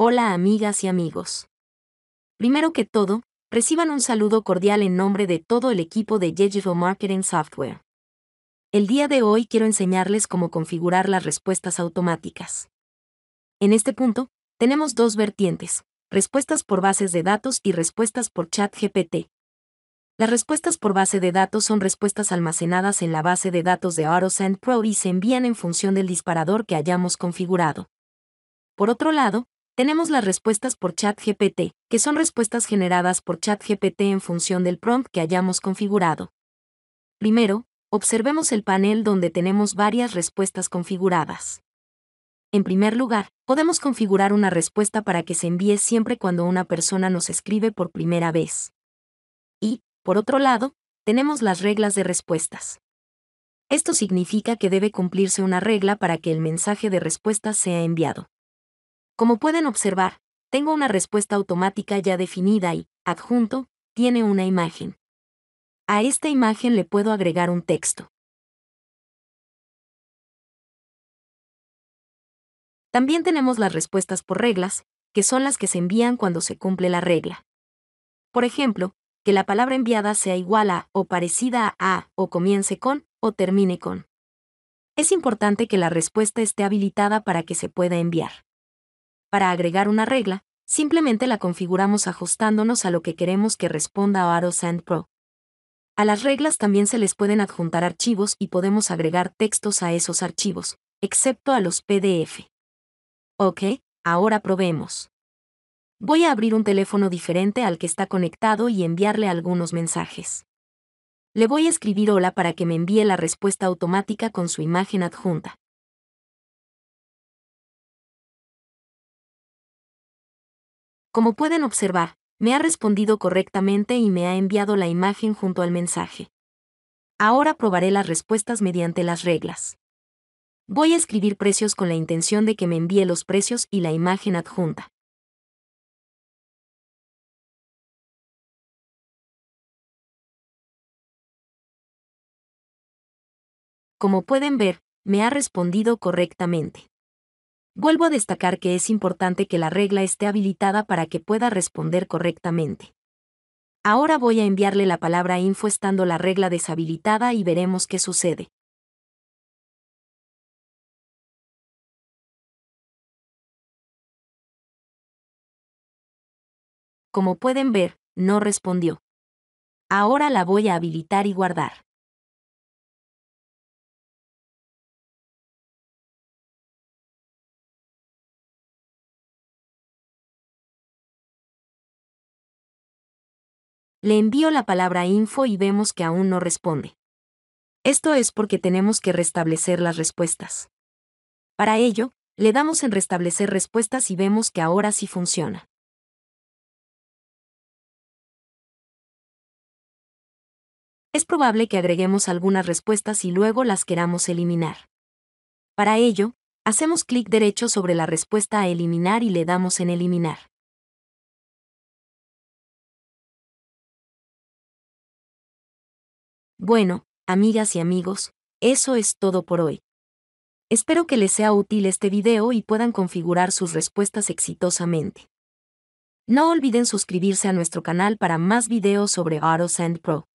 Hola amigas y amigos. Primero que todo, reciban un saludo cordial en nombre de todo el equipo de Digital Marketing Software. El día de hoy quiero enseñarles cómo configurar las respuestas automáticas. En este punto, tenemos dos vertientes, respuestas por bases de datos y respuestas por chat GPT. Las respuestas por base de datos son respuestas almacenadas en la base de datos de AutoSend Pro y se envían en función del disparador que hayamos configurado. Por otro lado, tenemos las respuestas por ChatGPT, que son respuestas generadas por ChatGPT en función del prompt que hayamos configurado. Primero, observemos el panel donde tenemos varias respuestas configuradas. En primer lugar, podemos configurar una respuesta para que se envíe siempre cuando una persona nos escribe por primera vez. Y, por otro lado, tenemos las reglas de respuestas. Esto significa que debe cumplirse una regla para que el mensaje de respuesta sea enviado. Como pueden observar, tengo una respuesta automática ya definida y, adjunto, tiene una imagen. A esta imagen le puedo agregar un texto. También tenemos las respuestas por reglas, que son las que se envían cuando se cumple la regla. Por ejemplo, que la palabra enviada sea igual a o parecida a, a o comience con o termine con. Es importante que la respuesta esté habilitada para que se pueda enviar. Para agregar una regla, simplemente la configuramos ajustándonos a lo que queremos que responda a Pro. A las reglas también se les pueden adjuntar archivos y podemos agregar textos a esos archivos, excepto a los PDF. Ok, ahora probemos. Voy a abrir un teléfono diferente al que está conectado y enviarle algunos mensajes. Le voy a escribir hola para que me envíe la respuesta automática con su imagen adjunta. Como pueden observar, me ha respondido correctamente y me ha enviado la imagen junto al mensaje. Ahora probaré las respuestas mediante las reglas. Voy a escribir precios con la intención de que me envíe los precios y la imagen adjunta. Como pueden ver, me ha respondido correctamente. Vuelvo a destacar que es importante que la regla esté habilitada para que pueda responder correctamente. Ahora voy a enviarle la palabra info estando la regla deshabilitada y veremos qué sucede. Como pueden ver, no respondió. Ahora la voy a habilitar y guardar. le envío la palabra info y vemos que aún no responde. Esto es porque tenemos que restablecer las respuestas. Para ello, le damos en restablecer respuestas y vemos que ahora sí funciona. Es probable que agreguemos algunas respuestas y luego las queramos eliminar. Para ello, hacemos clic derecho sobre la respuesta a eliminar y le damos en eliminar. Bueno, amigas y amigos, eso es todo por hoy. Espero que les sea útil este video y puedan configurar sus respuestas exitosamente. No olviden suscribirse a nuestro canal para más videos sobre AutoSend Pro.